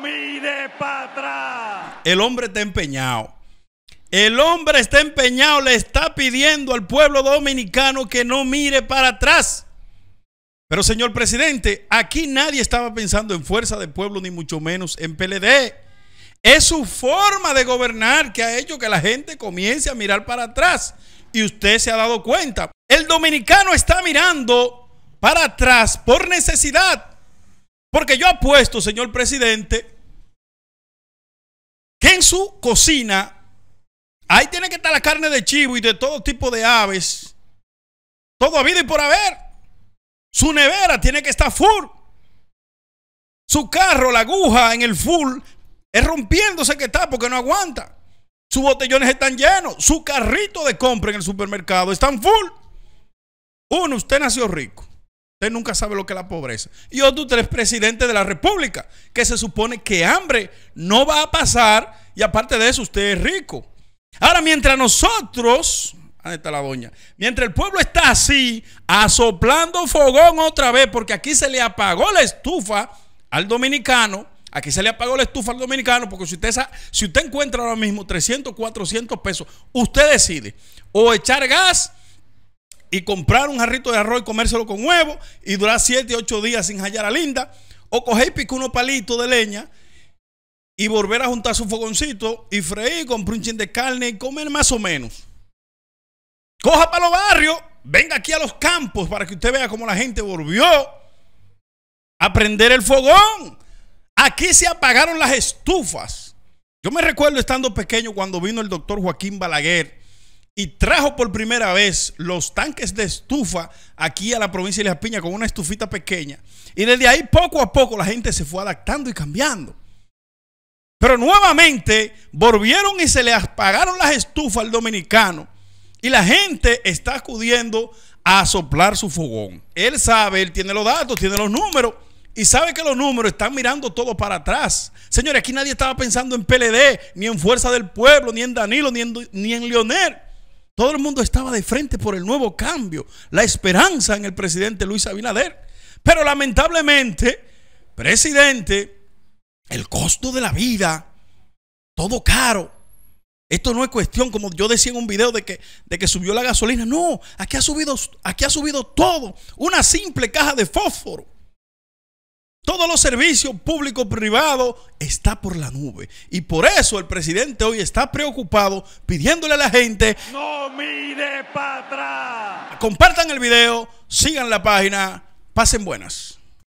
mire para atrás. El hombre está empeñado. El hombre está empeñado, le está pidiendo al pueblo dominicano que no mire para atrás. Pero señor presidente, aquí nadie estaba pensando en fuerza de pueblo, ni mucho menos en PLD. Es su forma de gobernar que ha hecho que la gente comience a mirar para atrás. Y usted se ha dado cuenta. El dominicano está mirando para atrás por necesidad. Porque yo apuesto, señor presidente, que en su cocina, ahí tiene que estar la carne de chivo y de todo tipo de aves, todo habido y por haber. Su nevera tiene que estar full. Su carro, la aguja en el full, es rompiéndose que está porque no aguanta. Sus botellones están llenos. Su carrito de compra en el supermercado están full. Uno, usted nació rico. Usted nunca sabe lo que es la pobreza. Y usted es presidente de la República, que se supone que hambre no va a pasar y aparte de eso usted es rico. Ahora, mientras nosotros, Ahí está la doña? Mientras el pueblo está así, asoplando fogón otra vez, porque aquí se le apagó la estufa al dominicano, Aquí se le apagó la estufa al dominicano porque si usted, si usted encuentra ahora mismo 300, 400 pesos, usted decide o echar gas y comprar un jarrito de arroz y comérselo con huevo y durar 7, 8 días sin hallar a linda. O coger y picar unos palitos de leña y volver a juntar su fogoncito y freír, comprar un chin de carne y comer más o menos. Coja para los barrios, venga aquí a los campos para que usted vea cómo la gente volvió a prender el fogón. Aquí se apagaron las estufas. Yo me recuerdo estando pequeño cuando vino el doctor Joaquín Balaguer y trajo por primera vez los tanques de estufa aquí a la provincia de Las Piñas con una estufita pequeña. Y desde ahí poco a poco la gente se fue adaptando y cambiando. Pero nuevamente volvieron y se le apagaron las estufas al dominicano. Y la gente está acudiendo a soplar su fogón. Él sabe, él tiene los datos, tiene los números. Y sabe que los números están mirando todo para atrás. Señores, aquí nadie estaba pensando en PLD, ni en Fuerza del Pueblo, ni en Danilo, ni en, ni Leonel. Todo el mundo estaba de frente por el nuevo cambio, la esperanza en el presidente Luis Abinader. Pero lamentablemente, presidente, el costo de la vida, todo caro. Esto no es cuestión, como yo decía en un video, de que, de que subió la gasolina. No, aquí ha, subido, aquí ha subido todo. Una simple caja de fósforo todos los servicios públicos privados está por la nube. Y por eso el presidente hoy está preocupado pidiéndole a la gente... No mire para atrás. Compartan el video, sigan la página, pasen buenas.